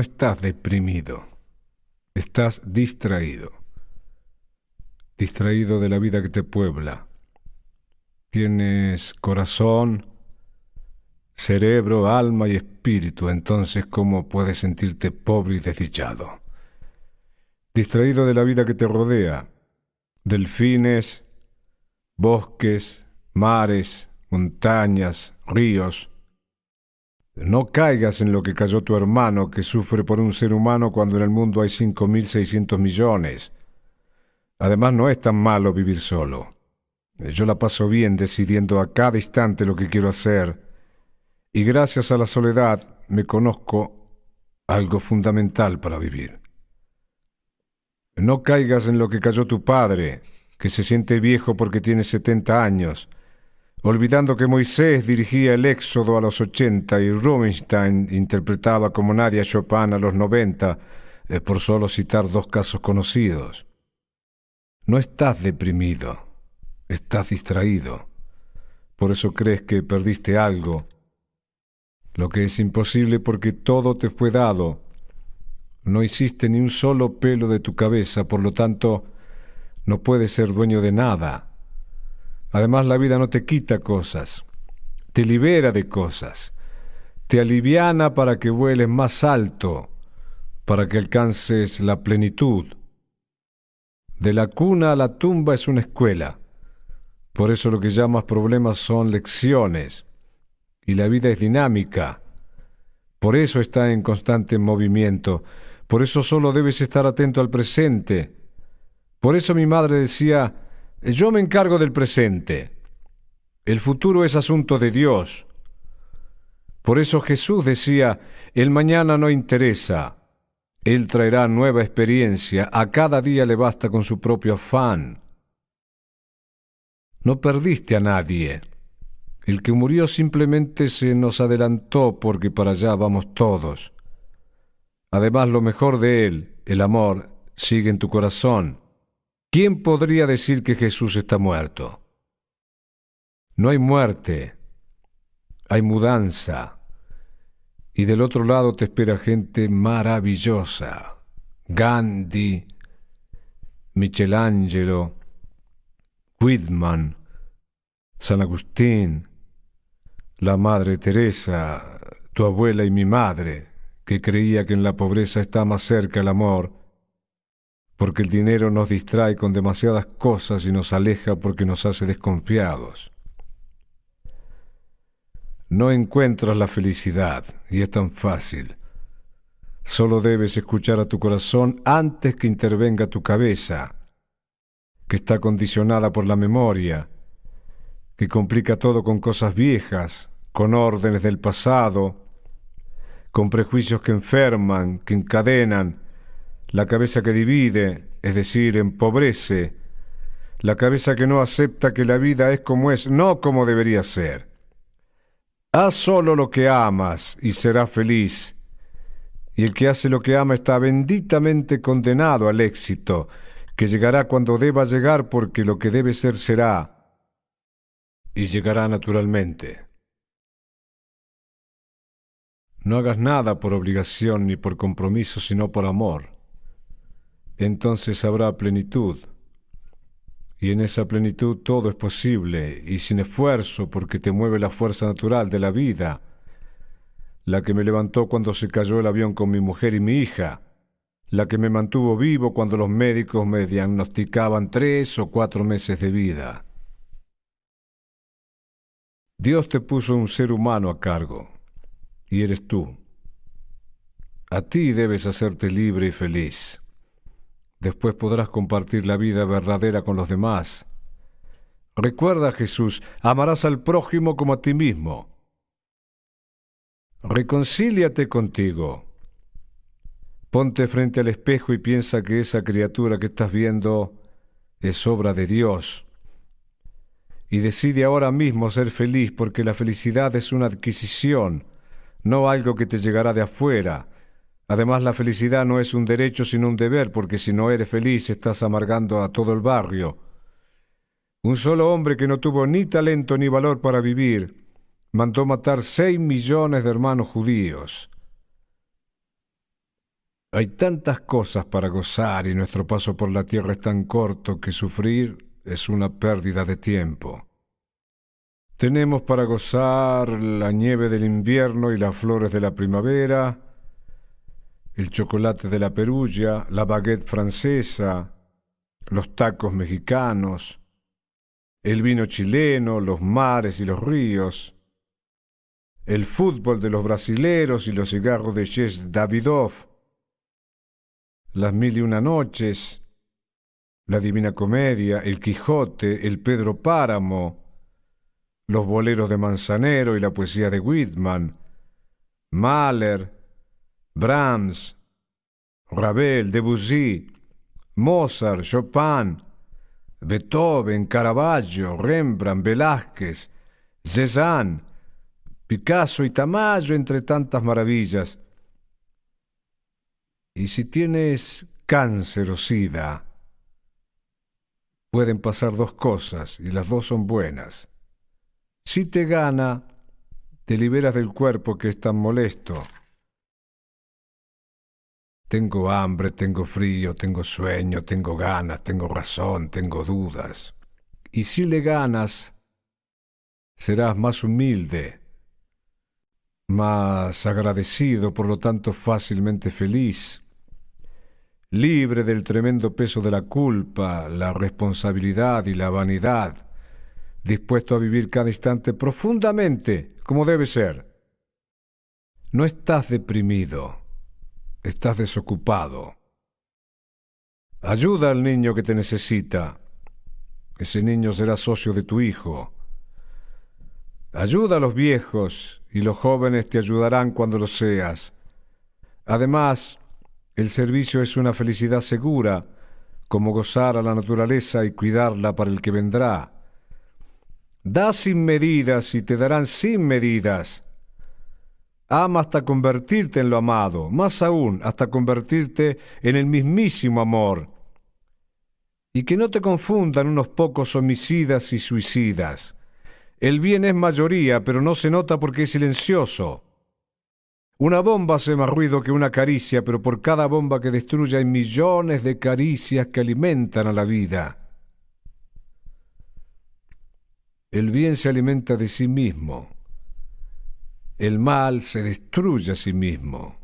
estás deprimido, estás distraído. Distraído de la vida que te puebla. Tienes corazón, cerebro, alma y espíritu, entonces ¿cómo puedes sentirte pobre y desdichado? Distraído de la vida que te rodea, delfines, bosques, mares, montañas, ríos, no caigas en lo que cayó tu hermano que sufre por un ser humano cuando en el mundo hay 5.600 millones. Además no es tan malo vivir solo. Eh, yo la paso bien decidiendo a cada instante lo que quiero hacer. Y gracias a la soledad me conozco algo fundamental para vivir. No caigas en lo que cayó tu padre, que se siente viejo porque tiene 70 años olvidando que Moisés dirigía el Éxodo a los 80 y Rubinstein interpretaba como nadie a Chopin a los 90, es por solo citar dos casos conocidos. No estás deprimido, estás distraído. Por eso crees que perdiste algo, lo que es imposible porque todo te fue dado. No hiciste ni un solo pelo de tu cabeza, por lo tanto, no puedes ser dueño de nada Además, la vida no te quita cosas, te libera de cosas, te aliviana para que vueles más alto, para que alcances la plenitud. De la cuna a la tumba es una escuela. Por eso lo que llamas problemas son lecciones. Y la vida es dinámica. Por eso está en constante movimiento. Por eso solo debes estar atento al presente. Por eso mi madre decía, yo me encargo del presente. El futuro es asunto de Dios. Por eso Jesús decía, el mañana no interesa. Él traerá nueva experiencia. A cada día le basta con su propio afán. No perdiste a nadie. El que murió simplemente se nos adelantó porque para allá vamos todos. Además, lo mejor de él, el amor, sigue en tu corazón. ¿Quién podría decir que Jesús está muerto? No hay muerte, hay mudanza. Y del otro lado te espera gente maravillosa. Gandhi, Michelangelo, Whitman, San Agustín, la Madre Teresa, tu abuela y mi madre, que creía que en la pobreza está más cerca el amor porque el dinero nos distrae con demasiadas cosas y nos aleja porque nos hace desconfiados. No encuentras la felicidad, y es tan fácil. Solo debes escuchar a tu corazón antes que intervenga tu cabeza, que está condicionada por la memoria, que complica todo con cosas viejas, con órdenes del pasado, con prejuicios que enferman, que encadenan, la cabeza que divide, es decir, empobrece, la cabeza que no acepta que la vida es como es, no como debería ser. Haz solo lo que amas y serás feliz. Y el que hace lo que ama está benditamente condenado al éxito, que llegará cuando deba llegar porque lo que debe ser será, y llegará naturalmente. No hagas nada por obligación ni por compromiso, sino por amor entonces habrá plenitud. Y en esa plenitud todo es posible y sin esfuerzo porque te mueve la fuerza natural de la vida, la que me levantó cuando se cayó el avión con mi mujer y mi hija, la que me mantuvo vivo cuando los médicos me diagnosticaban tres o cuatro meses de vida. Dios te puso un ser humano a cargo, y eres tú. A ti debes hacerte libre y feliz. Después podrás compartir la vida verdadera con los demás. Recuerda, Jesús, amarás al prójimo como a ti mismo. Reconcíliate contigo. Ponte frente al espejo y piensa que esa criatura que estás viendo es obra de Dios. Y decide ahora mismo ser feliz porque la felicidad es una adquisición, no algo que te llegará de afuera, Además, la felicidad no es un derecho sino un deber, porque si no eres feliz estás amargando a todo el barrio. Un solo hombre que no tuvo ni talento ni valor para vivir, mandó matar seis millones de hermanos judíos. Hay tantas cosas para gozar y nuestro paso por la tierra es tan corto que sufrir es una pérdida de tiempo. Tenemos para gozar la nieve del invierno y las flores de la primavera, el chocolate de la Perugia, la baguette francesa, los tacos mexicanos, el vino chileno, los mares y los ríos, el fútbol de los brasileros y los cigarros de Jess Davidoff, las mil y una noches, la Divina Comedia, el Quijote, el Pedro Páramo, los boleros de Manzanero y la poesía de Whitman, Mahler, Brahms, Ravel, Debussy, Mozart, Chopin, Beethoven, Caravaggio, Rembrandt, Velázquez, Cézanne, Picasso y Tamayo, entre tantas maravillas. Y si tienes cáncer o sida, pueden pasar dos cosas y las dos son buenas. Si te gana, te liberas del cuerpo que es tan molesto tengo hambre, tengo frío, tengo sueño, tengo ganas, tengo razón, tengo dudas. Y si le ganas, serás más humilde, más agradecido, por lo tanto fácilmente feliz, libre del tremendo peso de la culpa, la responsabilidad y la vanidad, dispuesto a vivir cada instante profundamente, como debe ser. No estás deprimido Estás desocupado. Ayuda al niño que te necesita. Ese niño será socio de tu hijo. Ayuda a los viejos y los jóvenes te ayudarán cuando lo seas. Además, el servicio es una felicidad segura, como gozar a la naturaleza y cuidarla para el que vendrá. Da sin medidas y te darán sin medidas. Ama hasta convertirte en lo amado, más aún hasta convertirte en el mismísimo amor. Y que no te confundan unos pocos homicidas y suicidas. El bien es mayoría, pero no se nota porque es silencioso. Una bomba hace más ruido que una caricia, pero por cada bomba que destruye hay millones de caricias que alimentan a la vida. El bien se alimenta de sí mismo el mal se destruye a sí mismo.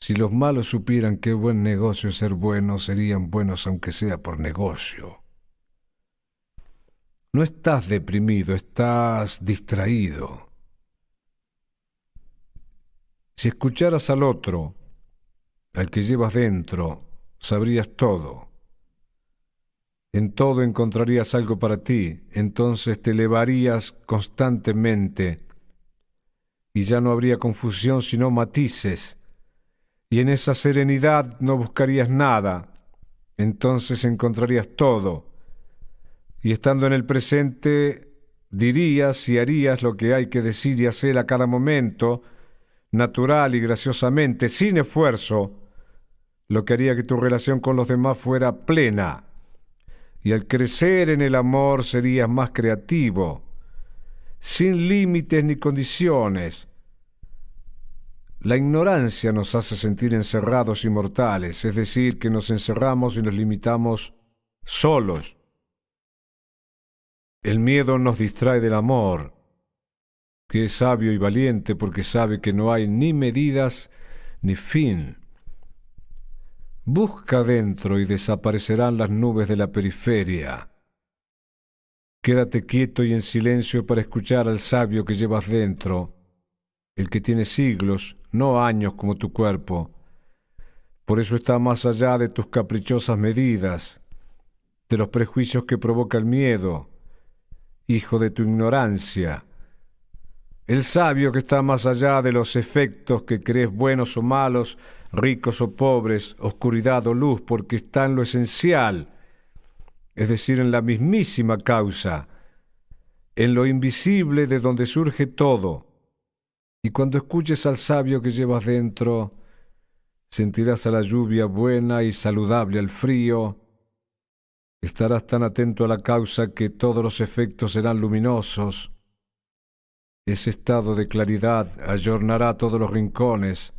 Si los malos supieran qué buen negocio es ser bueno, serían buenos aunque sea por negocio. No estás deprimido, estás distraído. Si escucharas al otro, al que llevas dentro, sabrías todo. En todo encontrarías algo para ti, entonces te elevarías constantemente y ya no habría confusión sino matices, y en esa serenidad no buscarías nada, entonces encontrarías todo, y estando en el presente dirías y harías lo que hay que decir y hacer a cada momento, natural y graciosamente, sin esfuerzo, lo que haría que tu relación con los demás fuera plena, y al crecer en el amor serías más creativo sin límites ni condiciones. La ignorancia nos hace sentir encerrados y mortales, es decir, que nos encerramos y nos limitamos solos. El miedo nos distrae del amor, que es sabio y valiente porque sabe que no hay ni medidas ni fin. Busca dentro y desaparecerán las nubes de la periferia. Quédate quieto y en silencio para escuchar al sabio que llevas dentro, el que tiene siglos, no años como tu cuerpo. Por eso está más allá de tus caprichosas medidas, de los prejuicios que provoca el miedo, hijo de tu ignorancia. El sabio que está más allá de los efectos que crees buenos o malos, ricos o pobres, oscuridad o luz, porque está en lo esencial, es decir, en la mismísima causa, en lo invisible de donde surge todo. Y cuando escuches al sabio que llevas dentro, sentirás a la lluvia buena y saludable al frío, estarás tan atento a la causa que todos los efectos serán luminosos. Ese estado de claridad ayornará todos los rincones,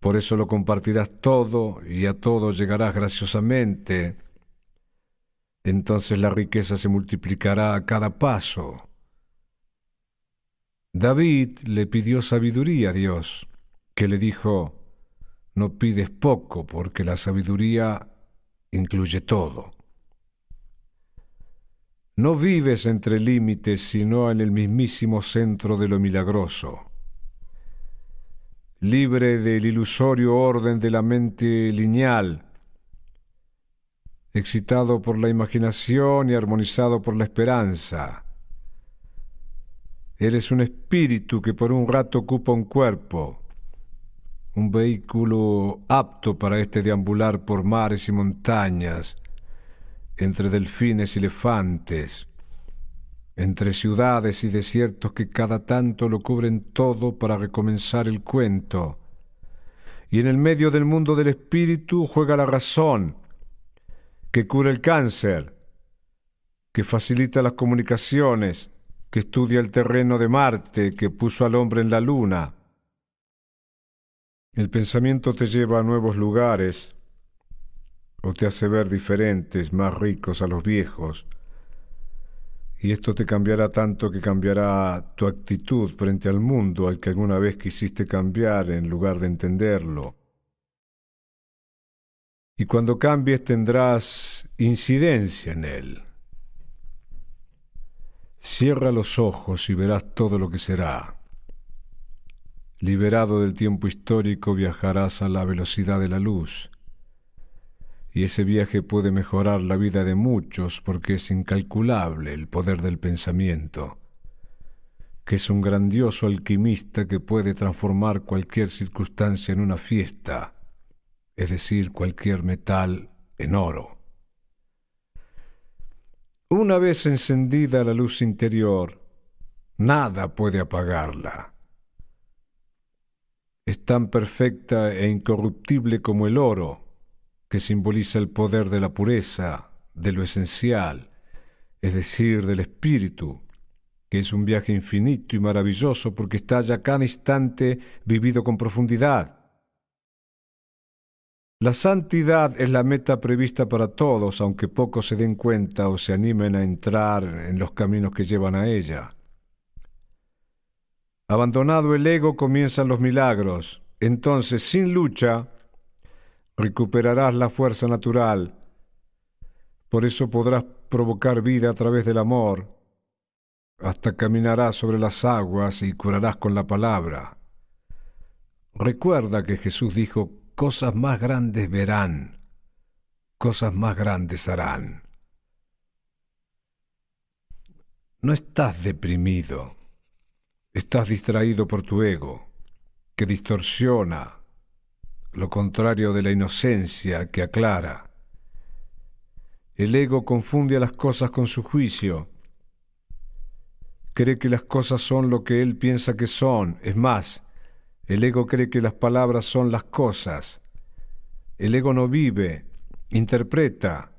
por eso lo compartirás todo y a todo llegarás graciosamente entonces la riqueza se multiplicará a cada paso. David le pidió sabiduría a Dios, que le dijo, no pides poco porque la sabiduría incluye todo. No vives entre límites, sino en el mismísimo centro de lo milagroso. Libre del ilusorio orden de la mente lineal, excitado por la imaginación y armonizado por la esperanza. eres un espíritu que por un rato ocupa un cuerpo, un vehículo apto para este deambular por mares y montañas, entre delfines y elefantes, entre ciudades y desiertos que cada tanto lo cubren todo para recomenzar el cuento. Y en el medio del mundo del espíritu juega la razón, que cura el cáncer, que facilita las comunicaciones, que estudia el terreno de Marte, que puso al hombre en la luna. El pensamiento te lleva a nuevos lugares o te hace ver diferentes, más ricos a los viejos. Y esto te cambiará tanto que cambiará tu actitud frente al mundo al que alguna vez quisiste cambiar en lugar de entenderlo y cuando cambies tendrás incidencia en él. Cierra los ojos y verás todo lo que será. Liberado del tiempo histórico viajarás a la velocidad de la luz. Y ese viaje puede mejorar la vida de muchos porque es incalculable el poder del pensamiento, que es un grandioso alquimista que puede transformar cualquier circunstancia en una fiesta es decir, cualquier metal en oro. Una vez encendida la luz interior, nada puede apagarla. Es tan perfecta e incorruptible como el oro, que simboliza el poder de la pureza, de lo esencial, es decir, del espíritu, que es un viaje infinito y maravilloso porque está ya cada instante vivido con profundidad. La santidad es la meta prevista para todos, aunque pocos se den cuenta o se animen a entrar en los caminos que llevan a ella. Abandonado el ego comienzan los milagros. Entonces, sin lucha, recuperarás la fuerza natural. Por eso podrás provocar vida a través del amor. Hasta caminarás sobre las aguas y curarás con la palabra. Recuerda que Jesús dijo cosas más grandes verán, cosas más grandes harán. No estás deprimido, estás distraído por tu ego, que distorsiona lo contrario de la inocencia que aclara. El ego confunde a las cosas con su juicio, cree que las cosas son lo que él piensa que son, es más, el ego cree que las palabras son las cosas. El ego no vive, interpreta.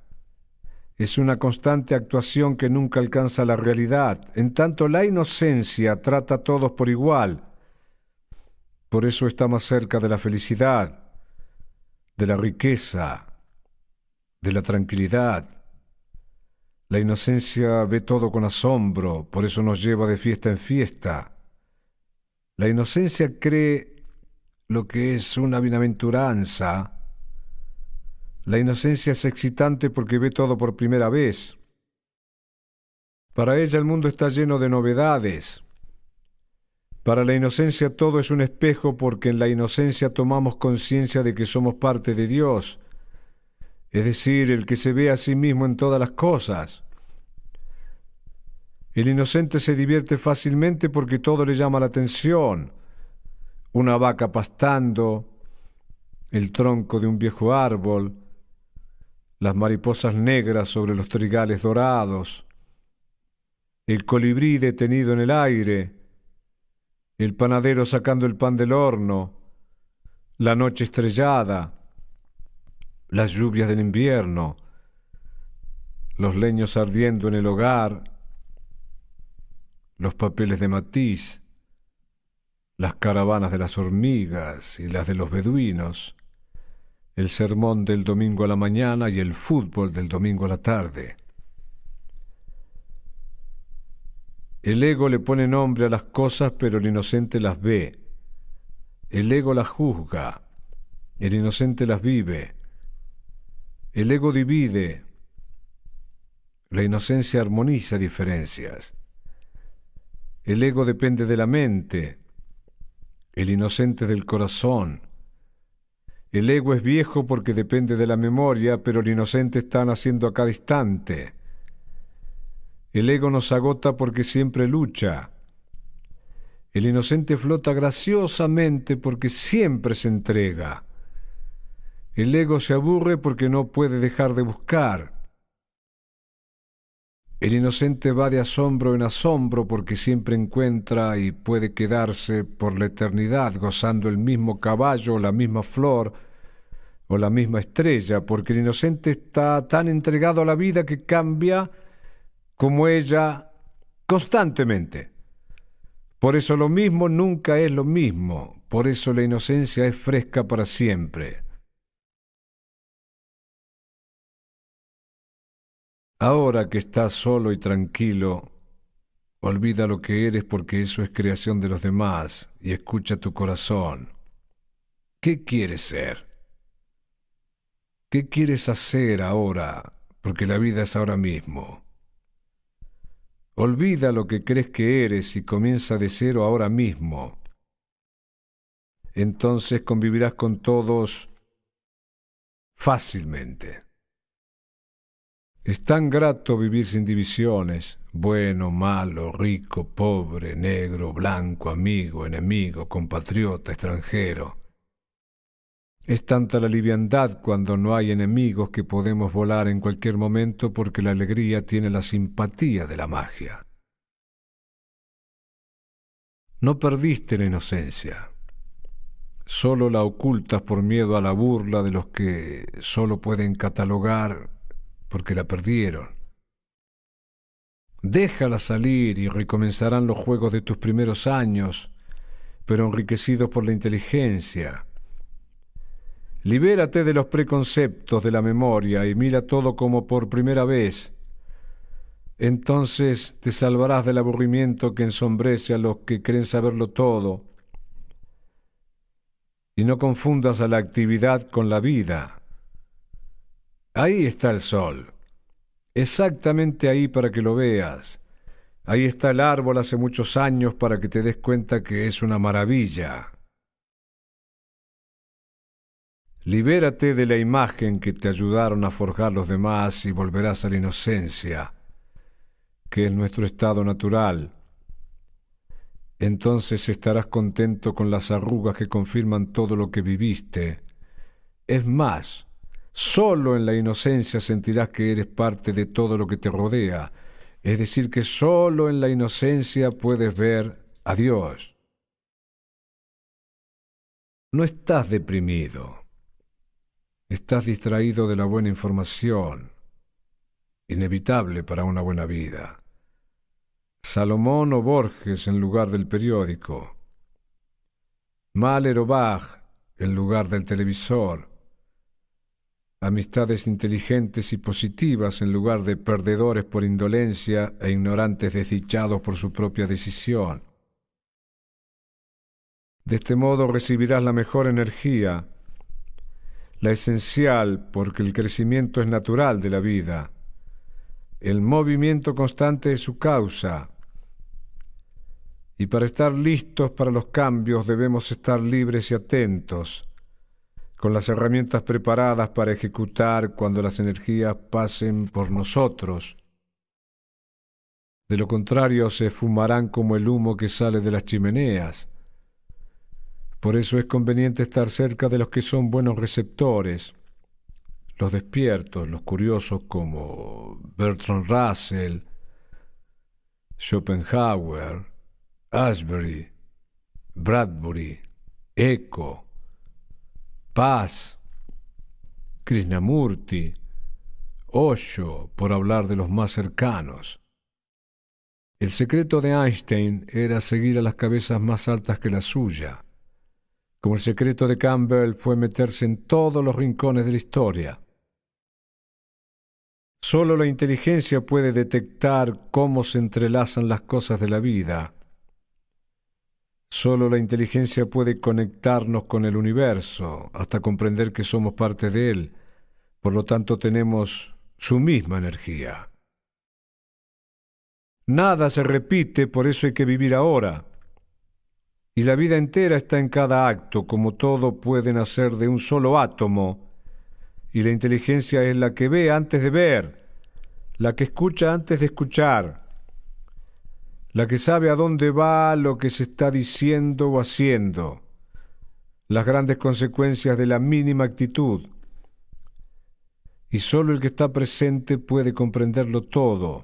Es una constante actuación que nunca alcanza la realidad. En tanto, la inocencia trata a todos por igual. Por eso está más cerca de la felicidad, de la riqueza, de la tranquilidad. La inocencia ve todo con asombro, por eso nos lleva de fiesta en fiesta. La inocencia cree lo que es una bienaventuranza. La inocencia es excitante porque ve todo por primera vez. Para ella el mundo está lleno de novedades. Para la inocencia todo es un espejo porque en la inocencia tomamos conciencia de que somos parte de Dios, es decir, el que se ve a sí mismo en todas las cosas. El inocente se divierte fácilmente porque todo le llama la atención. Una vaca pastando, el tronco de un viejo árbol, las mariposas negras sobre los trigales dorados, el colibrí detenido en el aire, el panadero sacando el pan del horno, la noche estrellada, las lluvias del invierno, los leños ardiendo en el hogar, los papeles de matiz, las caravanas de las hormigas y las de los beduinos, el sermón del domingo a la mañana y el fútbol del domingo a la tarde. El ego le pone nombre a las cosas, pero el inocente las ve. El ego las juzga, el inocente las vive. El ego divide, la inocencia armoniza diferencias. El ego depende de la mente, el inocente del corazón. El ego es viejo porque depende de la memoria, pero el inocente está naciendo a cada instante. El ego nos agota porque siempre lucha. El inocente flota graciosamente porque siempre se entrega. El ego se aburre porque no puede dejar de buscar. El inocente va de asombro en asombro porque siempre encuentra y puede quedarse por la eternidad gozando el mismo caballo, la misma flor o la misma estrella, porque el inocente está tan entregado a la vida que cambia como ella constantemente. Por eso lo mismo nunca es lo mismo, por eso la inocencia es fresca para siempre. Ahora que estás solo y tranquilo, olvida lo que eres porque eso es creación de los demás y escucha tu corazón. ¿Qué quieres ser? ¿Qué quieres hacer ahora? Porque la vida es ahora mismo. Olvida lo que crees que eres y comienza de cero ahora mismo. Entonces convivirás con todos fácilmente. Es tan grato vivir sin divisiones, bueno, malo, rico, pobre, negro, blanco, amigo, enemigo, compatriota, extranjero. Es tanta la liviandad cuando no hay enemigos que podemos volar en cualquier momento porque la alegría tiene la simpatía de la magia. No perdiste la inocencia, solo la ocultas por miedo a la burla de los que solo pueden catalogar porque la perdieron. Déjala salir y recomenzarán los juegos de tus primeros años, pero enriquecidos por la inteligencia. Libérate de los preconceptos de la memoria y mira todo como por primera vez. Entonces te salvarás del aburrimiento que ensombrece a los que creen saberlo todo. Y no confundas a la actividad con la vida. Ahí está el sol. Exactamente ahí para que lo veas. Ahí está el árbol hace muchos años para que te des cuenta que es una maravilla. Libérate de la imagen que te ayudaron a forjar los demás y volverás a la inocencia, que es nuestro estado natural. Entonces estarás contento con las arrugas que confirman todo lo que viviste. Es más, Solo en la inocencia sentirás que eres parte de todo lo que te rodea, es decir, que solo en la inocencia puedes ver a Dios. No estás deprimido, estás distraído de la buena información, inevitable para una buena vida. Salomón o Borges en lugar del periódico, Mahler o Bach en lugar del televisor, amistades inteligentes y positivas en lugar de perdedores por indolencia e ignorantes desdichados por su propia decisión. De este modo recibirás la mejor energía, la esencial porque el crecimiento es natural de la vida. El movimiento constante es su causa. Y para estar listos para los cambios debemos estar libres y atentos con las herramientas preparadas para ejecutar cuando las energías pasen por nosotros. De lo contrario, se fumarán como el humo que sale de las chimeneas. Por eso es conveniente estar cerca de los que son buenos receptores, los despiertos, los curiosos como Bertrand Russell, Schopenhauer, Asbury, Bradbury, Eco, Paz, Krishnamurti, Osho, por hablar de los más cercanos. El secreto de Einstein era seguir a las cabezas más altas que la suya, como el secreto de Campbell fue meterse en todos los rincones de la historia. Solo la inteligencia puede detectar cómo se entrelazan las cosas de la vida. Solo la inteligencia puede conectarnos con el universo hasta comprender que somos parte de él. Por lo tanto, tenemos su misma energía. Nada se repite, por eso hay que vivir ahora. Y la vida entera está en cada acto, como todo puede nacer de un solo átomo. Y la inteligencia es la que ve antes de ver, la que escucha antes de escuchar la que sabe a dónde va lo que se está diciendo o haciendo, las grandes consecuencias de la mínima actitud. Y solo el que está presente puede comprenderlo todo,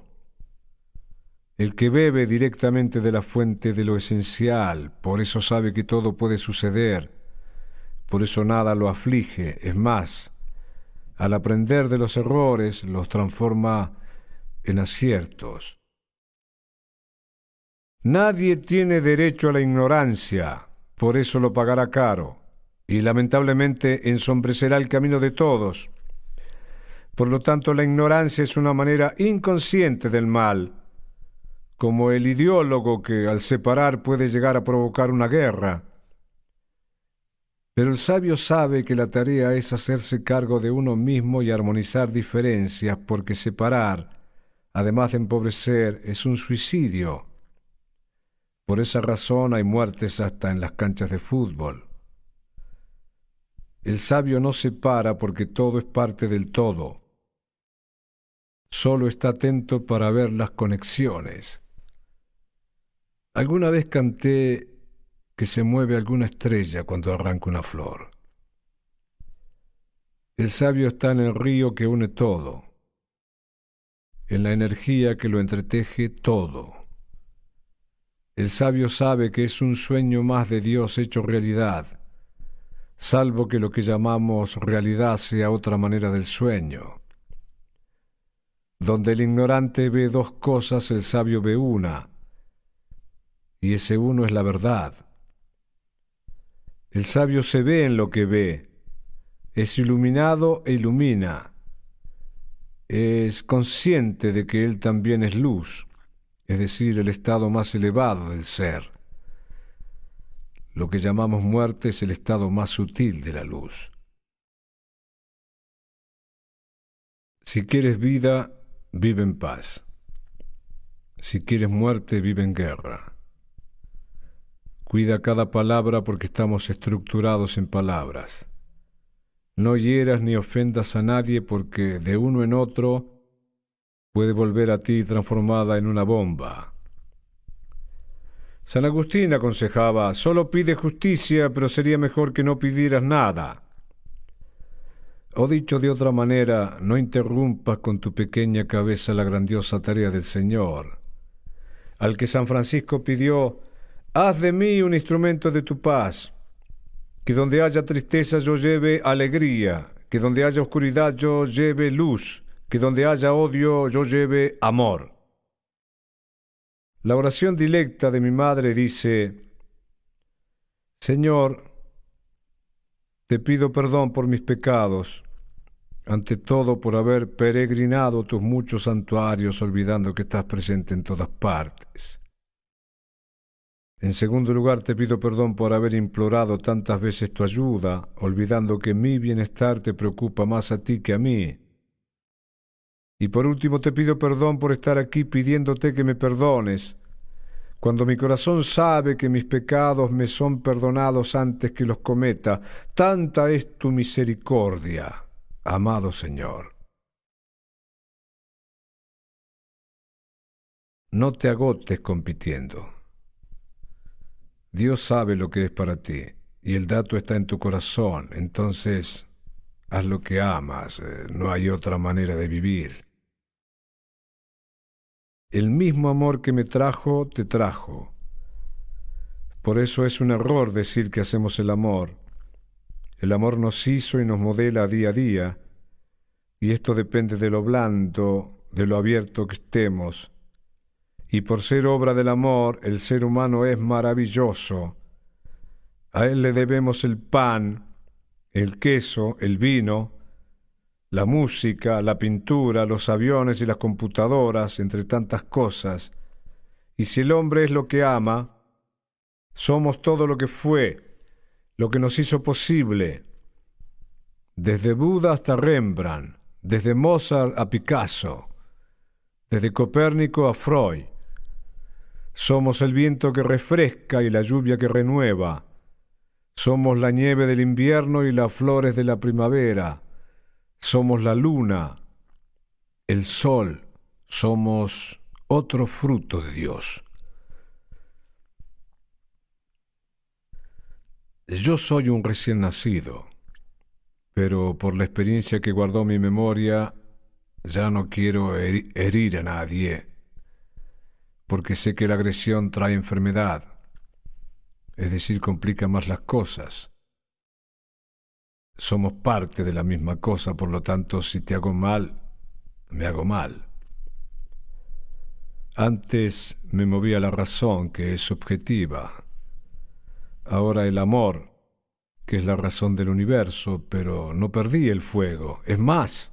el que bebe directamente de la fuente de lo esencial, por eso sabe que todo puede suceder, por eso nada lo aflige, es más, al aprender de los errores los transforma en aciertos. Nadie tiene derecho a la ignorancia, por eso lo pagará caro, y lamentablemente ensombrecerá el camino de todos. Por lo tanto, la ignorancia es una manera inconsciente del mal, como el ideólogo que al separar puede llegar a provocar una guerra. Pero el sabio sabe que la tarea es hacerse cargo de uno mismo y armonizar diferencias, porque separar, además de empobrecer, es un suicidio. Por esa razón hay muertes hasta en las canchas de fútbol. El sabio no se para porque todo es parte del todo. Solo está atento para ver las conexiones. Alguna vez canté que se mueve alguna estrella cuando arranca una flor. El sabio está en el río que une todo, en la energía que lo entreteje todo. El sabio sabe que es un sueño más de Dios hecho realidad, salvo que lo que llamamos realidad sea otra manera del sueño. Donde el ignorante ve dos cosas, el sabio ve una, y ese uno es la verdad. El sabio se ve en lo que ve, es iluminado e ilumina, es consciente de que él también es luz es decir, el estado más elevado del ser. Lo que llamamos muerte es el estado más sutil de la luz. Si quieres vida, vive en paz. Si quieres muerte, vive en guerra. Cuida cada palabra porque estamos estructurados en palabras. No hieras ni ofendas a nadie porque de uno en otro puede volver a ti transformada en una bomba. San Agustín aconsejaba, solo pide justicia, pero sería mejor que no pidieras nada. O dicho de otra manera, no interrumpas con tu pequeña cabeza la grandiosa tarea del Señor, al que San Francisco pidió, haz de mí un instrumento de tu paz, que donde haya tristeza yo lleve alegría, que donde haya oscuridad yo lleve luz, que donde haya odio yo lleve amor. La oración directa de mi madre dice, Señor, te pido perdón por mis pecados, ante todo por haber peregrinado tus muchos santuarios olvidando que estás presente en todas partes. En segundo lugar, te pido perdón por haber implorado tantas veces tu ayuda, olvidando que mi bienestar te preocupa más a ti que a mí. Y por último te pido perdón por estar aquí pidiéndote que me perdones, cuando mi corazón sabe que mis pecados me son perdonados antes que los cometa. Tanta es tu misericordia, amado Señor. No te agotes compitiendo. Dios sabe lo que es para ti y el dato está en tu corazón. Entonces, haz lo que amas. Eh, no hay otra manera de vivir. El mismo amor que me trajo, te trajo. Por eso es un error decir que hacemos el amor. El amor nos hizo y nos modela día a día, y esto depende de lo blando, de lo abierto que estemos. Y por ser obra del amor, el ser humano es maravilloso. A él le debemos el pan, el queso, el vino, la música, la pintura, los aviones y las computadoras, entre tantas cosas. Y si el hombre es lo que ama, somos todo lo que fue, lo que nos hizo posible. Desde Buda hasta Rembrandt, desde Mozart a Picasso, desde Copérnico a Freud. Somos el viento que refresca y la lluvia que renueva. Somos la nieve del invierno y las flores de la primavera. Somos la luna, el sol, somos otro fruto de Dios. Yo soy un recién nacido, pero por la experiencia que guardó mi memoria, ya no quiero herir a nadie, porque sé que la agresión trae enfermedad, es decir, complica más las cosas somos parte de la misma cosa, por lo tanto, si te hago mal, me hago mal. Antes me movía la razón, que es subjetiva. Ahora el amor, que es la razón del universo, pero no perdí el fuego. Es más,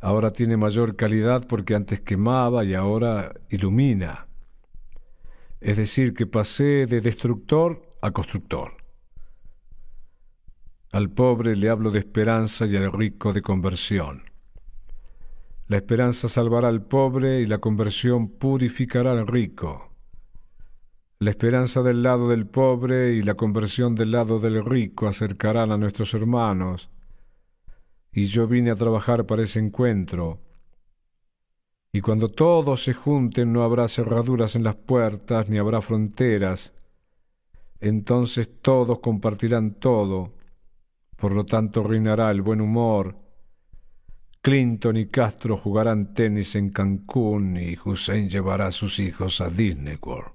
ahora tiene mayor calidad porque antes quemaba y ahora ilumina. Es decir, que pasé de destructor a constructor. Al pobre le hablo de esperanza y al rico de conversión. La esperanza salvará al pobre y la conversión purificará al rico. La esperanza del lado del pobre y la conversión del lado del rico acercarán a nuestros hermanos. Y yo vine a trabajar para ese encuentro. Y cuando todos se junten no habrá cerraduras en las puertas ni habrá fronteras. Entonces todos compartirán todo por lo tanto, reinará el buen humor. Clinton y Castro jugarán tenis en Cancún y Hussein llevará a sus hijos a Disney World.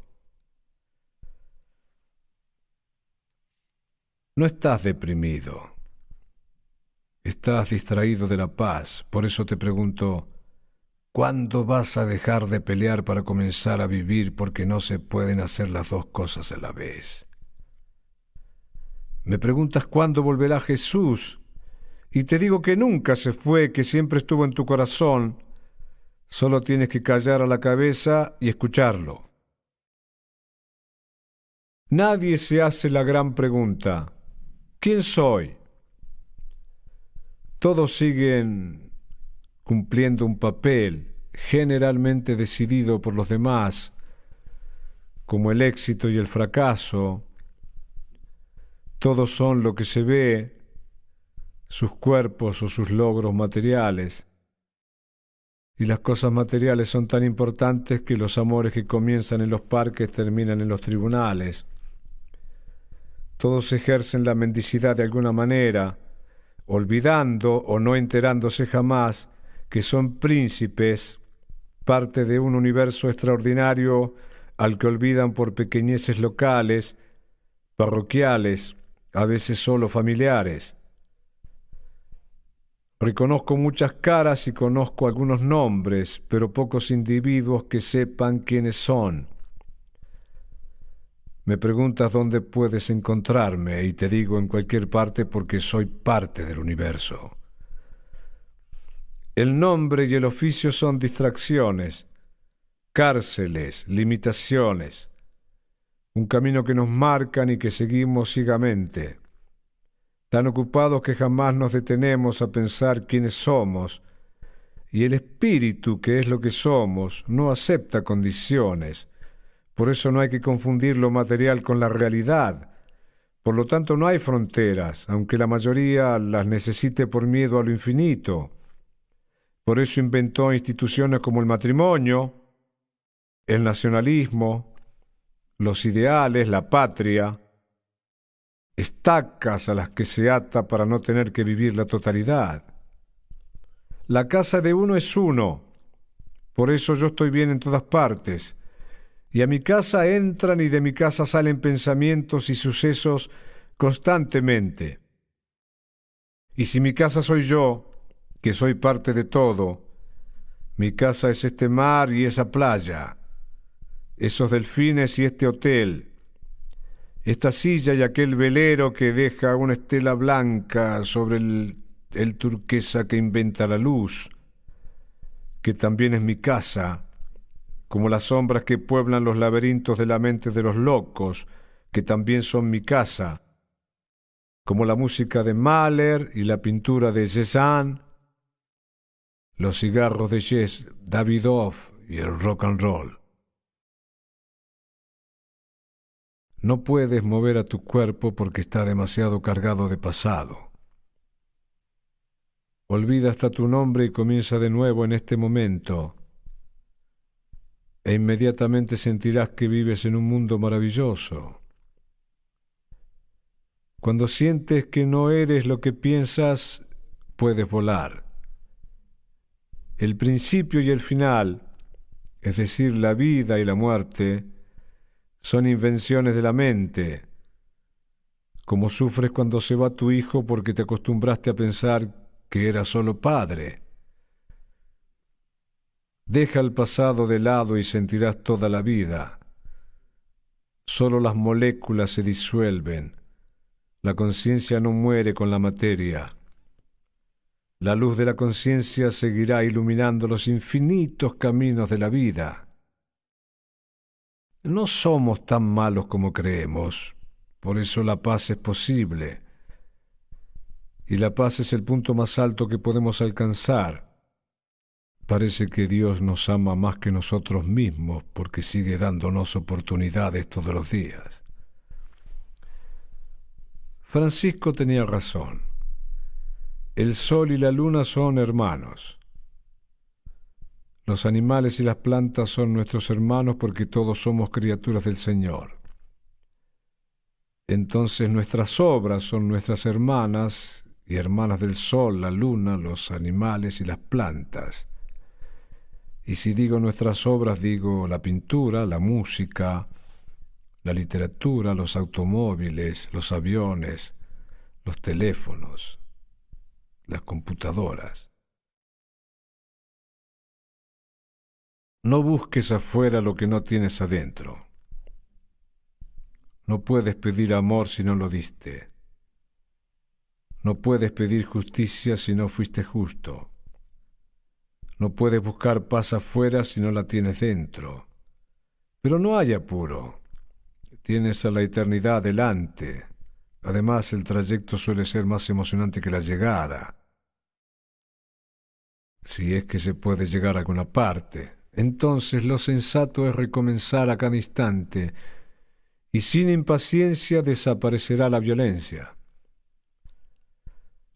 No estás deprimido. Estás distraído de la paz. Por eso te pregunto, ¿cuándo vas a dejar de pelear para comenzar a vivir porque no se pueden hacer las dos cosas a la vez? Me preguntas cuándo volverá Jesús, y te digo que nunca se fue, que siempre estuvo en tu corazón. Solo tienes que callar a la cabeza y escucharlo. Nadie se hace la gran pregunta, ¿quién soy? Todos siguen cumpliendo un papel generalmente decidido por los demás, como el éxito y el fracaso, todos son lo que se ve, sus cuerpos o sus logros materiales. Y las cosas materiales son tan importantes que los amores que comienzan en los parques terminan en los tribunales. Todos ejercen la mendicidad de alguna manera, olvidando o no enterándose jamás que son príncipes, parte de un universo extraordinario al que olvidan por pequeñeces locales, parroquiales, a veces solo familiares. Reconozco muchas caras y conozco algunos nombres, pero pocos individuos que sepan quiénes son. Me preguntas dónde puedes encontrarme y te digo en cualquier parte porque soy parte del universo. El nombre y el oficio son distracciones, cárceles, limitaciones un camino que nos marcan y que seguimos ciegamente, tan ocupados que jamás nos detenemos a pensar quiénes somos, y el espíritu, que es lo que somos, no acepta condiciones. Por eso no hay que confundir lo material con la realidad. Por lo tanto, no hay fronteras, aunque la mayoría las necesite por miedo a lo infinito. Por eso inventó instituciones como el matrimonio, el nacionalismo, los ideales, la patria, estacas a las que se ata para no tener que vivir la totalidad. La casa de uno es uno, por eso yo estoy bien en todas partes, y a mi casa entran y de mi casa salen pensamientos y sucesos constantemente. Y si mi casa soy yo, que soy parte de todo, mi casa es este mar y esa playa esos delfines y este hotel, esta silla y aquel velero que deja una estela blanca sobre el, turquesa que inventa la luz, que también es mi casa, como las sombras que pueblan los laberintos de la mente de los locos, que también son mi casa, como la música de Mahler y la pintura de Cézanne, los cigarros de Jess Davidoff y el rock and roll. No puedes mover a tu cuerpo porque está demasiado cargado de pasado. Olvida hasta tu nombre y comienza de nuevo en este momento. E inmediatamente sentirás que vives en un mundo maravilloso. Cuando sientes que no eres lo que piensas, puedes volar. El principio y el final, es decir, la vida y la muerte, son invenciones de la mente. Como sufres cuando se va tu hijo porque te acostumbraste a pensar que era solo padre. Deja el pasado de lado y sentirás toda la vida. Solo las moléculas se disuelven. La conciencia no muere con la materia. La luz de la conciencia seguirá iluminando los infinitos caminos de la vida. No somos tan malos como creemos, por eso la paz es posible. Y la paz es el punto más alto que podemos alcanzar. Parece que Dios nos ama más que nosotros mismos porque sigue dándonos oportunidades todos los días. Francisco tenía razón. El sol y la luna son hermanos. Los animales y las plantas son nuestros hermanos porque todos somos criaturas del Señor. Entonces nuestras obras son nuestras hermanas y hermanas del sol, la luna, los animales y las plantas. Y si digo nuestras obras, digo la pintura, la música, la literatura, los automóviles, los aviones, los teléfonos, las computadoras. No busques afuera lo que no tienes adentro. No puedes pedir amor si no lo diste. No puedes pedir justicia si no fuiste justo. No puedes buscar paz afuera si no la tienes dentro. Pero no hay apuro. Tienes a la eternidad delante. Además, el trayecto suele ser más emocionante que la llegada. Si es que se puede llegar a alguna parte. Entonces lo sensato es recomenzar a cada instante, y sin impaciencia desaparecerá la violencia.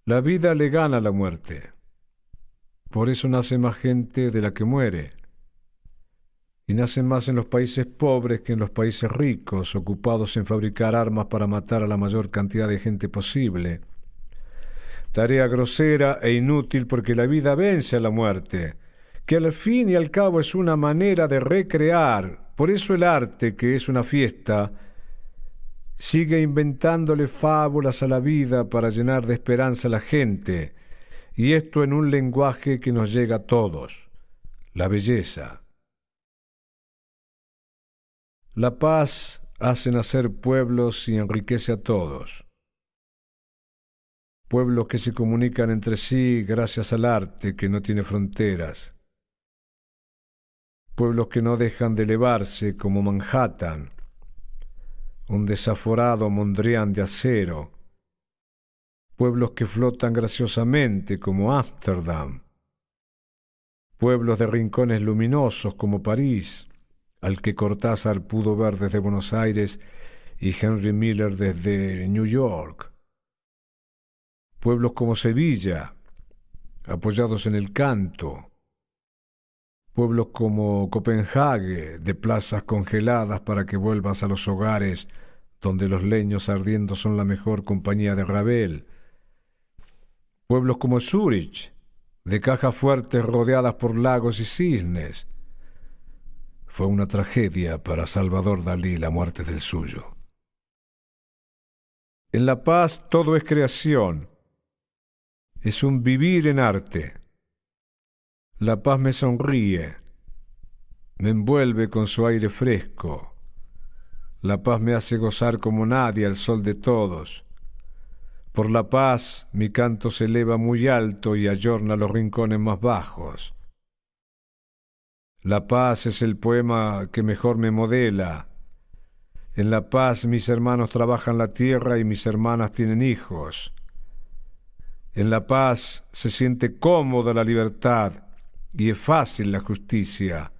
La vida le gana a la muerte. Por eso nace más gente de la que muere. Y nace más en los países pobres que en los países ricos, ocupados en fabricar armas para matar a la mayor cantidad de gente posible. Tarea grosera e inútil porque la vida vence a la muerte que al fin y al cabo es una manera de recrear. Por eso el arte, que es una fiesta, sigue inventándole fábulas a la vida para llenar de esperanza a la gente, y esto en un lenguaje que nos llega a todos, la belleza. La paz hace nacer pueblos y enriquece a todos. Pueblos que se comunican entre sí gracias al arte que no tiene fronteras pueblos que no dejan de elevarse como Manhattan, un desaforado Mondrian de acero, pueblos que flotan graciosamente como Ámsterdam, pueblos de rincones luminosos como París, al que Cortázar pudo ver desde Buenos Aires y Henry Miller desde New York, pueblos como Sevilla, apoyados en el canto, pueblos como Copenhague, de plazas congeladas para que vuelvas a los hogares, donde los leños ardiendo son la mejor compañía de Rabel. Pueblos como Zurich, de cajas fuertes rodeadas por lagos y cisnes. Fue una tragedia para Salvador Dalí la muerte del suyo. En La Paz todo es creación, es un vivir en arte. La paz me sonríe, me envuelve con su aire fresco. La paz me hace gozar como nadie al sol de todos. Por la paz mi canto se eleva muy alto y ayorna los rincones más bajos. La paz es el poema que mejor me modela. En la paz mis hermanos trabajan la tierra y mis hermanas tienen hijos. En la paz se siente cómoda la libertad y es fácil la justicia.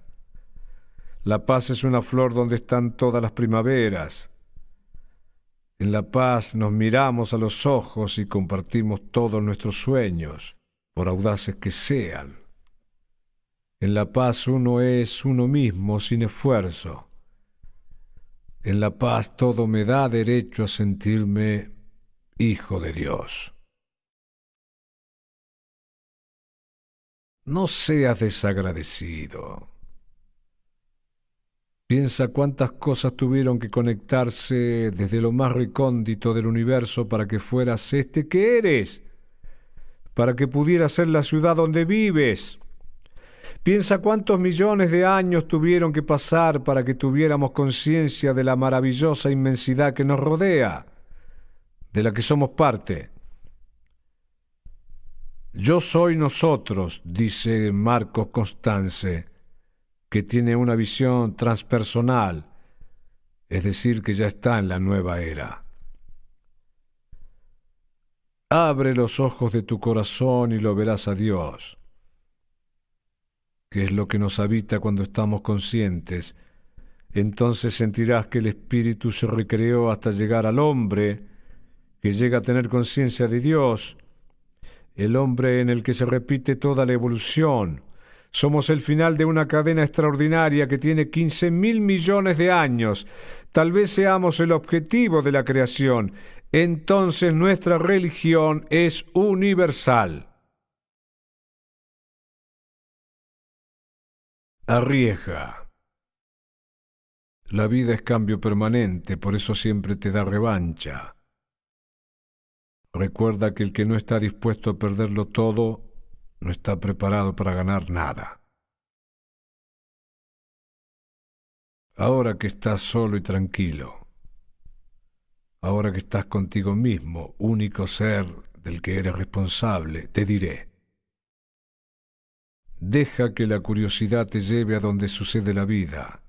La paz es una flor donde están todas las primaveras. En la paz nos miramos a los ojos y compartimos todos nuestros sueños, por audaces que sean. En la paz uno es uno mismo sin esfuerzo. En la paz todo me da derecho a sentirme hijo de Dios. No seas desagradecido. Piensa cuántas cosas tuvieron que conectarse desde lo más recóndito del universo para que fueras este que eres, para que pudieras ser la ciudad donde vives. Piensa cuántos millones de años tuvieron que pasar para que tuviéramos conciencia de la maravillosa inmensidad que nos rodea, de la que somos parte. Yo soy nosotros, dice Marcos Constance, que tiene una visión transpersonal, es decir, que ya está en la nueva era. Abre los ojos de tu corazón y lo verás a Dios, que es lo que nos habita cuando estamos conscientes. Entonces sentirás que el Espíritu se recreó hasta llegar al hombre, que llega a tener conciencia de Dios, el hombre en el que se repite toda la evolución. Somos el final de una cadena extraordinaria que tiene 15 mil millones de años. Tal vez seamos el objetivo de la creación. Entonces nuestra religión es universal. Arrieja. La vida es cambio permanente, por eso siempre te da revancha. Recuerda que el que no está dispuesto a perderlo todo no está preparado para ganar nada. Ahora que estás solo y tranquilo, ahora que estás contigo mismo, único ser del que eres responsable, te diré, deja que la curiosidad te lleve a donde sucede la vida.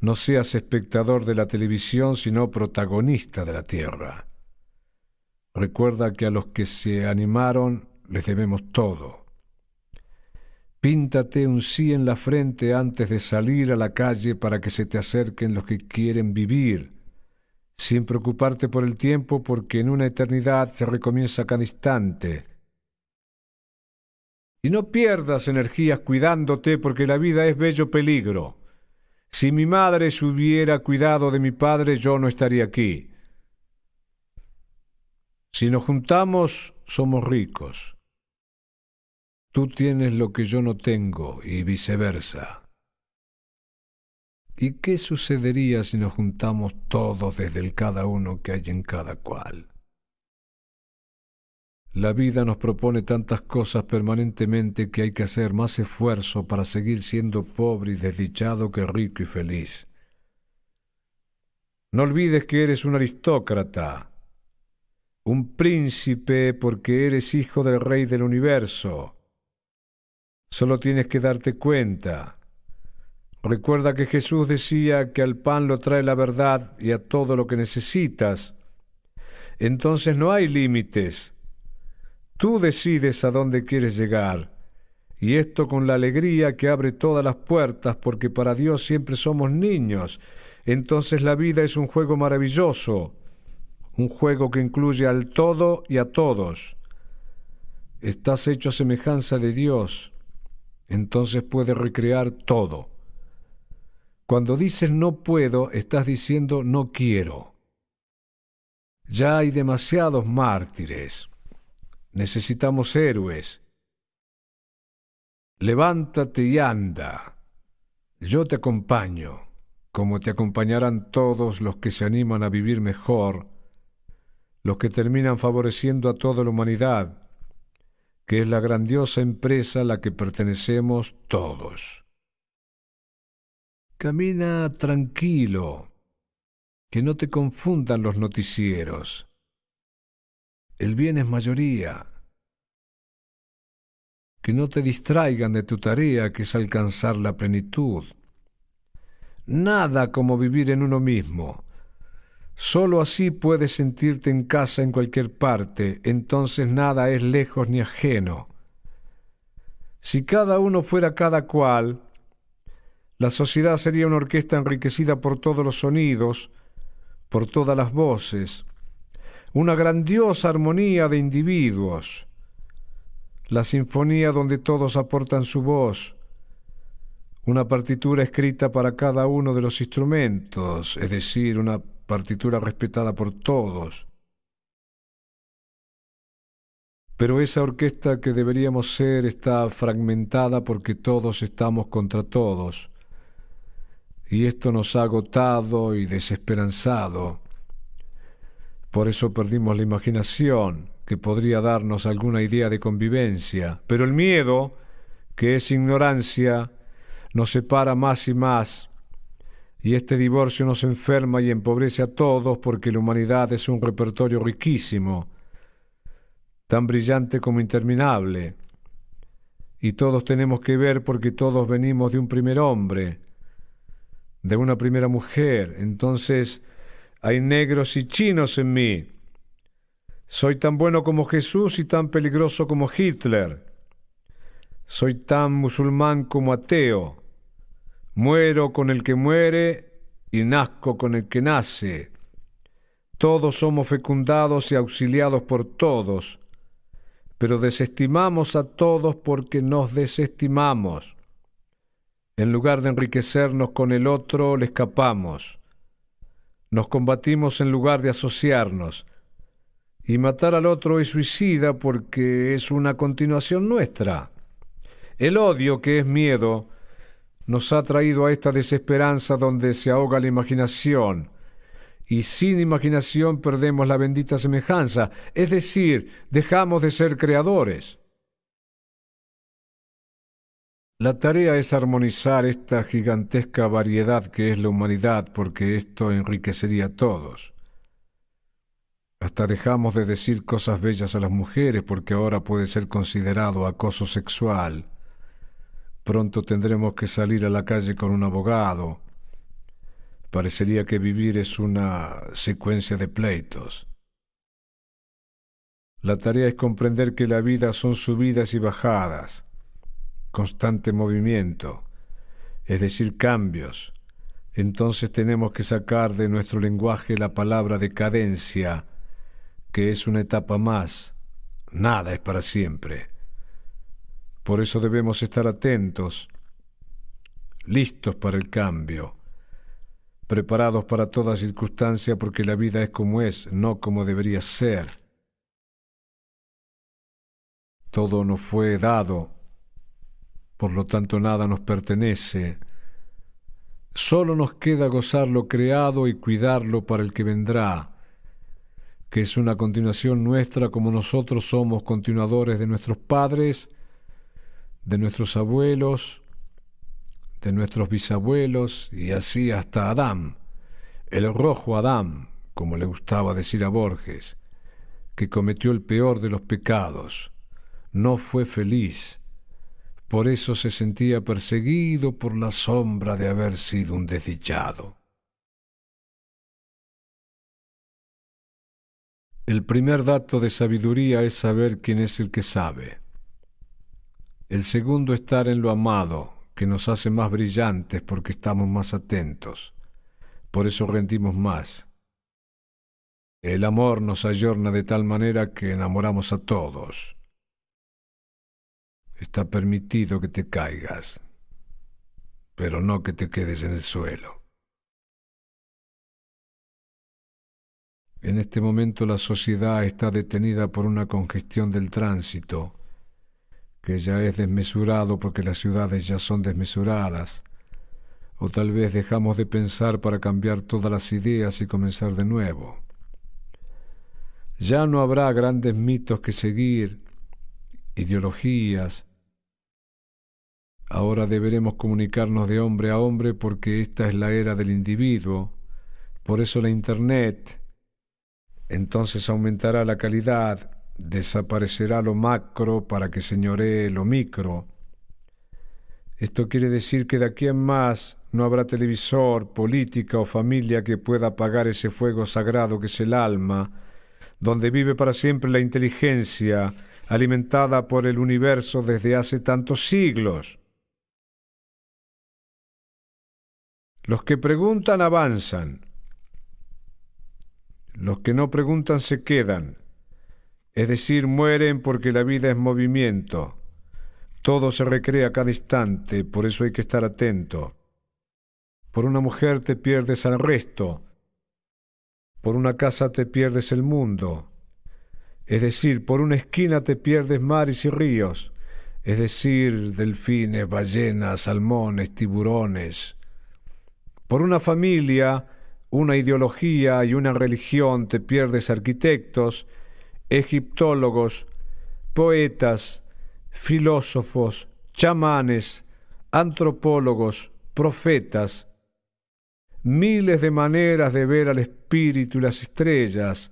No seas espectador de la televisión, sino protagonista de la tierra. Recuerda que a los que se animaron les debemos todo. Píntate un sí en la frente antes de salir a la calle para que se te acerquen los que quieren vivir, sin preocuparte por el tiempo porque en una eternidad se recomienza cada instante. Y no pierdas energías cuidándote porque la vida es bello peligro. Si mi madre se hubiera cuidado de mi padre yo no estaría aquí. Si nos juntamos, somos ricos. Tú tienes lo que yo no tengo y viceversa. ¿Y qué sucedería si nos juntamos todos desde el cada uno que hay en cada cual? La vida nos propone tantas cosas permanentemente que hay que hacer más esfuerzo para seguir siendo pobre y desdichado que rico y feliz. No olvides que eres un aristócrata un príncipe porque eres hijo del rey del universo. Solo tienes que darte cuenta. Recuerda que Jesús decía que al pan lo trae la verdad y a todo lo que necesitas. Entonces no hay límites. Tú decides a dónde quieres llegar. Y esto con la alegría que abre todas las puertas, porque para Dios siempre somos niños. Entonces la vida es un juego maravilloso un juego que incluye al todo y a todos. Estás hecho a semejanza de Dios, entonces puedes recrear todo. Cuando dices no puedo, estás diciendo no quiero. Ya hay demasiados mártires. Necesitamos héroes. Levántate y anda. Yo te acompaño, como te acompañarán todos los que se animan a vivir mejor los que terminan favoreciendo a toda la humanidad, que es la grandiosa empresa a la que pertenecemos todos. Camina tranquilo, que no te confundan los noticieros. El bien es mayoría. Que no te distraigan de tu tarea, que es alcanzar la plenitud. Nada como vivir en uno mismo Solo así puedes sentirte en casa en cualquier parte, entonces nada es lejos ni ajeno. Si cada uno fuera cada cual, la sociedad sería una orquesta enriquecida por todos los sonidos, por todas las voces, una grandiosa armonía de individuos, la sinfonía donde todos aportan su voz, una partitura escrita para cada uno de los instrumentos, es decir, una partitura respetada por todos. Pero esa orquesta que deberíamos ser está fragmentada porque todos estamos contra todos. Y esto nos ha agotado y desesperanzado. Por eso perdimos la imaginación, que podría darnos alguna idea de convivencia. Pero el miedo, que es ignorancia, nos separa más y más y este divorcio nos enferma y empobrece a todos porque la humanidad es un repertorio riquísimo, tan brillante como interminable. Y todos tenemos que ver porque todos venimos de un primer hombre, de una primera mujer. Entonces hay negros y chinos en mí. Soy tan bueno como Jesús y tan peligroso como Hitler. Soy tan musulmán como ateo. Muero con el que muere y nazco con el que nace. Todos somos fecundados y auxiliados por todos, pero desestimamos a todos porque nos desestimamos. En lugar de enriquecernos con el otro, le escapamos. Nos combatimos en lugar de asociarnos. Y matar al otro es suicida porque es una continuación nuestra. El odio, que es miedo, nos ha traído a esta desesperanza donde se ahoga la imaginación. Y sin imaginación perdemos la bendita semejanza, es decir, dejamos de ser creadores. La tarea es armonizar esta gigantesca variedad que es la humanidad, porque esto enriquecería a todos. Hasta dejamos de decir cosas bellas a las mujeres porque ahora puede ser considerado acoso sexual. Pronto tendremos que salir a la calle con un abogado. Parecería que vivir es una secuencia de pleitos. La tarea es comprender que la vida son subidas y bajadas, constante movimiento, es decir, cambios. Entonces tenemos que sacar de nuestro lenguaje la palabra decadencia, que es una etapa más. Nada es para siempre. Por eso debemos estar atentos, listos para el cambio, preparados para toda circunstancia porque la vida es como es, no como debería ser. Todo nos fue dado, por lo tanto nada nos pertenece. Solo nos queda gozar lo creado y cuidarlo para el que vendrá, que es una continuación nuestra como nosotros somos continuadores de nuestros padres, de nuestros abuelos, de nuestros bisabuelos y así hasta Adán, el rojo Adán, como le gustaba decir a Borges, que cometió el peor de los pecados. No fue feliz. Por eso se sentía perseguido por la sombra de haber sido un desdichado. El primer dato de sabiduría es saber quién es el que sabe. El segundo, estar en lo amado, que nos hace más brillantes porque estamos más atentos. Por eso rendimos más. El amor nos ayorna de tal manera que enamoramos a todos. Está permitido que te caigas, pero no que te quedes en el suelo. En este momento la sociedad está detenida por una congestión del tránsito que ya es desmesurado porque las ciudades ya son desmesuradas. O tal vez dejamos de pensar para cambiar todas las ideas y comenzar de nuevo. Ya no habrá grandes mitos que seguir, ideologías. Ahora deberemos comunicarnos de hombre a hombre porque esta es la era del individuo. Por eso la Internet. Entonces aumentará la calidad, Desaparecerá lo macro para que señoree lo micro. Esto quiere decir que de aquí en más no habrá televisor, política o familia que pueda apagar ese fuego sagrado que es el alma, donde vive para siempre la inteligencia, alimentada por el universo desde hace tantos siglos. Los que preguntan avanzan, los que no preguntan se quedan, es decir, mueren porque la vida es movimiento. Todo se recrea cada instante, por eso hay que estar atento. Por una mujer te pierdes al resto, por una casa te pierdes el mundo, es decir, por una esquina te pierdes mares y ríos, es decir, delfines, ballenas, salmones, tiburones. Por una familia, una ideología y una religión te pierdes arquitectos, egiptólogos, poetas, filósofos, chamanes, antropólogos, profetas, miles de maneras de ver al espíritu y las estrellas,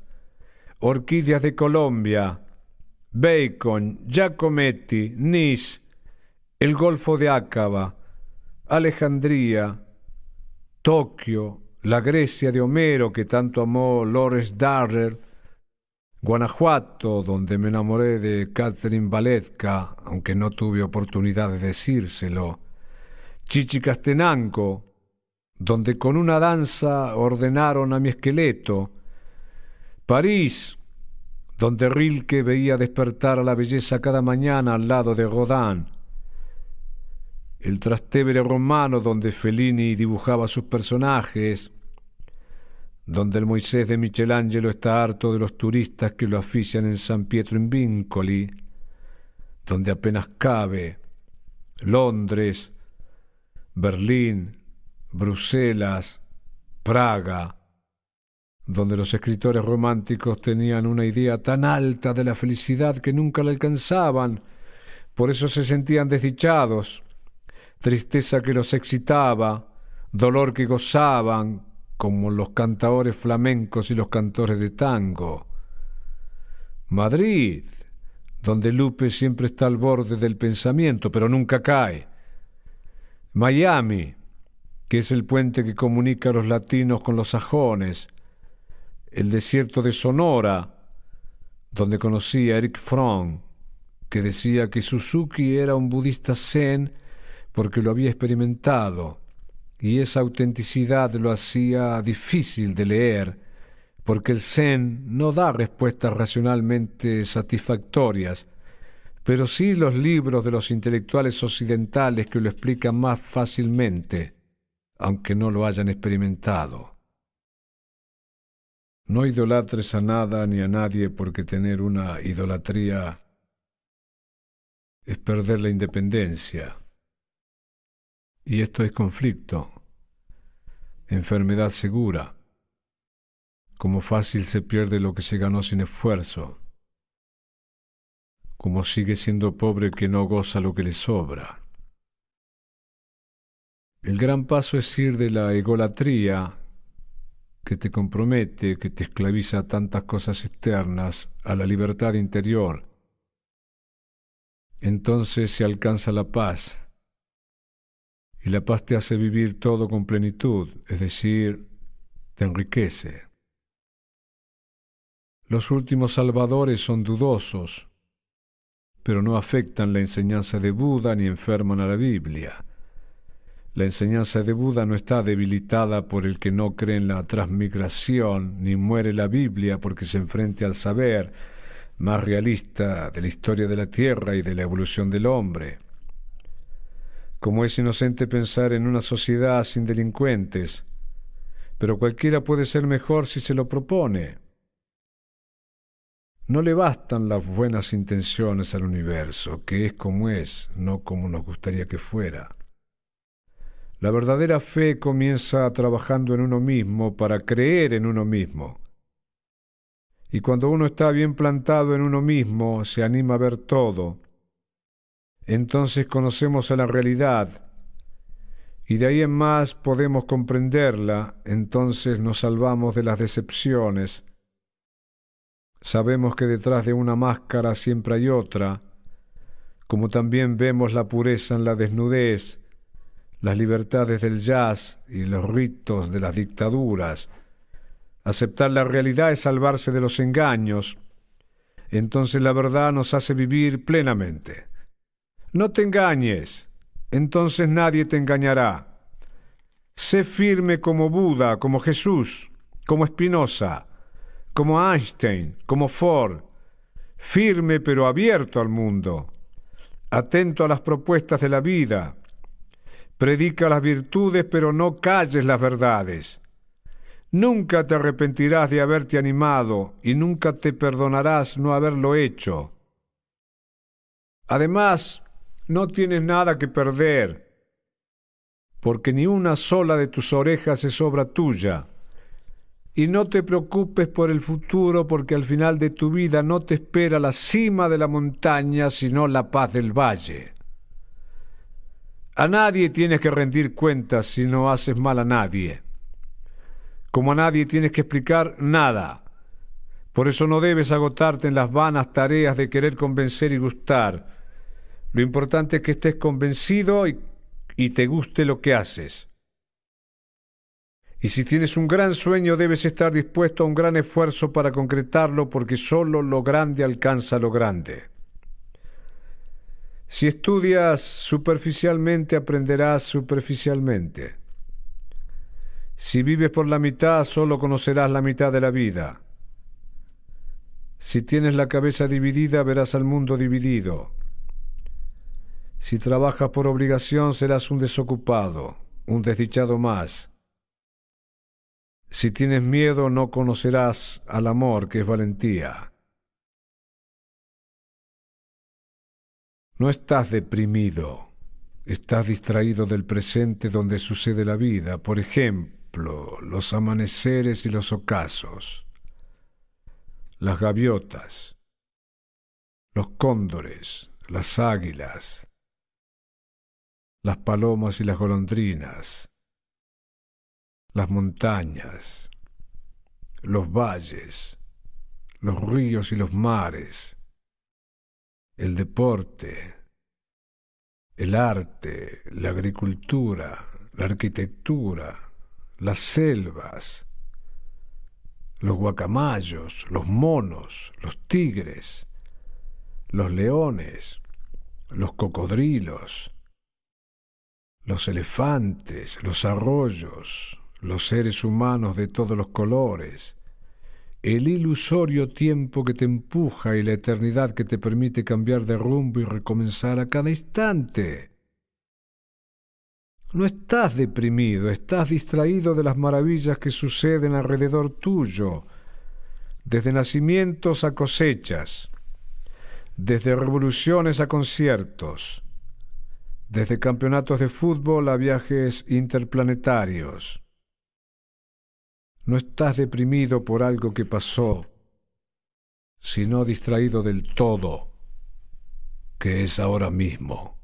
orquídeas de Colombia, Bacon, Giacometti, Nice, el Golfo de Ácaba, Alejandría, Tokio, la Grecia de Homero que tanto amó Lores Darrer, Guanajuato, donde me enamoré de Catherine Valetka, aunque no tuve oportunidad de decírselo. Chichi Chichicastenango, donde con una danza ordenaron a mi esqueleto. París, donde Rilke veía despertar a la belleza cada mañana al lado de Rodin. El Trastevere romano, donde Fellini dibujaba sus personajes donde el Moisés de Michelangelo está harto de los turistas que lo asfixian en San Pietro in Vincoli, donde apenas cabe Londres, Berlín, Bruselas, Praga, donde los escritores románticos tenían una idea tan alta de la felicidad que nunca la alcanzaban, por eso se sentían desdichados, tristeza que los excitaba, dolor que gozaban, como los cantaores flamencos y los cantores de tango. Madrid, donde Lupe siempre está al borde del pensamiento, pero nunca cae. Miami, que es el puente que comunica a los latinos con los sajones. El desierto de Sonora, donde conocí a Eric Fromm, que decía que Suzuki era un budista zen porque lo había experimentado y esa autenticidad lo hacía difícil de leer, porque el Zen no da respuestas racionalmente satisfactorias, pero sí los libros de los intelectuales occidentales que lo explican más fácilmente, aunque no lo hayan experimentado. No idolatres a nada ni a nadie porque tener una idolatría es perder la independencia. Y esto es conflicto, enfermedad segura, como fácil se pierde lo que se ganó sin esfuerzo, como sigue siendo pobre que no goza lo que le sobra. El gran paso es ir de la egolatría que te compromete, que te esclaviza a tantas cosas externas, a la libertad interior. Entonces se alcanza la paz, y la paz te hace vivir todo con plenitud, es decir, te enriquece. Los últimos salvadores son dudosos, pero no afectan la enseñanza de Buda ni enferman a la Biblia. La enseñanza de Buda no está debilitada por el que no cree en la transmigración, ni muere la Biblia porque se enfrente al saber más realista de la historia de la Tierra y de la evolución del hombre como es inocente pensar en una sociedad sin delincuentes, pero cualquiera puede ser mejor si se lo propone. No le bastan las buenas intenciones al universo, que es como es, no como nos gustaría que fuera. La verdadera fe comienza trabajando en uno mismo para creer en uno mismo. Y cuando uno está bien plantado en uno mismo, se anima a ver todo, entonces conocemos a la realidad y de ahí en más podemos comprenderla, entonces nos salvamos de las decepciones. Sabemos que detrás de una máscara siempre hay otra, como también vemos la pureza en la desnudez, las libertades del jazz y los ritos de las dictaduras. Aceptar la realidad es salvarse de los engaños. Entonces la verdad nos hace vivir plenamente. No te engañes, entonces nadie te engañará. Sé firme como Buda, como Jesús, como Spinoza, como Einstein, como Ford, firme pero abierto al mundo, atento a las propuestas de la vida. Predica las virtudes pero no calles las verdades. Nunca te arrepentirás de haberte animado y nunca te perdonarás no haberlo hecho. Además, no tienes nada que perder, porque ni una sola de tus orejas es obra tuya. Y no te preocupes por el futuro, porque al final de tu vida no te espera la cima de la montaña, sino la paz del valle. A nadie tienes que rendir cuentas si no haces mal a nadie. Como a nadie tienes que explicar nada. Por eso no debes agotarte en las vanas tareas de querer convencer y gustar lo importante es que estés convencido y, te guste lo que haces. Y si tienes un gran sueño debes estar dispuesto a un gran esfuerzo para concretarlo porque solo lo grande alcanza lo grande. Si estudias superficialmente aprenderás superficialmente. Si vives por la mitad solo conocerás la mitad de la vida. Si tienes la cabeza dividida verás al mundo dividido. Si trabajas por obligación serás un desocupado, un desdichado más. Si tienes miedo no conocerás al amor que es valentía. No estás deprimido, estás distraído del presente donde sucede la vida, por ejemplo, los amaneceres y los ocasos, las gaviotas, los cóndores, las águilas, las palomas y las golondrinas, las montañas, los valles, los ríos y los mares, el deporte, el arte, la agricultura, la arquitectura, las selvas, los guacamayos, los monos, los tigres, los leones, los cocodrilos, los elefantes, los arroyos, los seres humanos de todos los colores, el ilusorio tiempo que te empuja y la eternidad que te permite cambiar de rumbo y recomenzar a cada instante. No estás deprimido, estás distraído de las maravillas que suceden alrededor tuyo, desde nacimientos a cosechas, desde revoluciones a conciertos, desde campeonatos de fútbol a viajes interplanetarios. No estás deprimido por algo que pasó, sino distraído del todo, que es ahora mismo.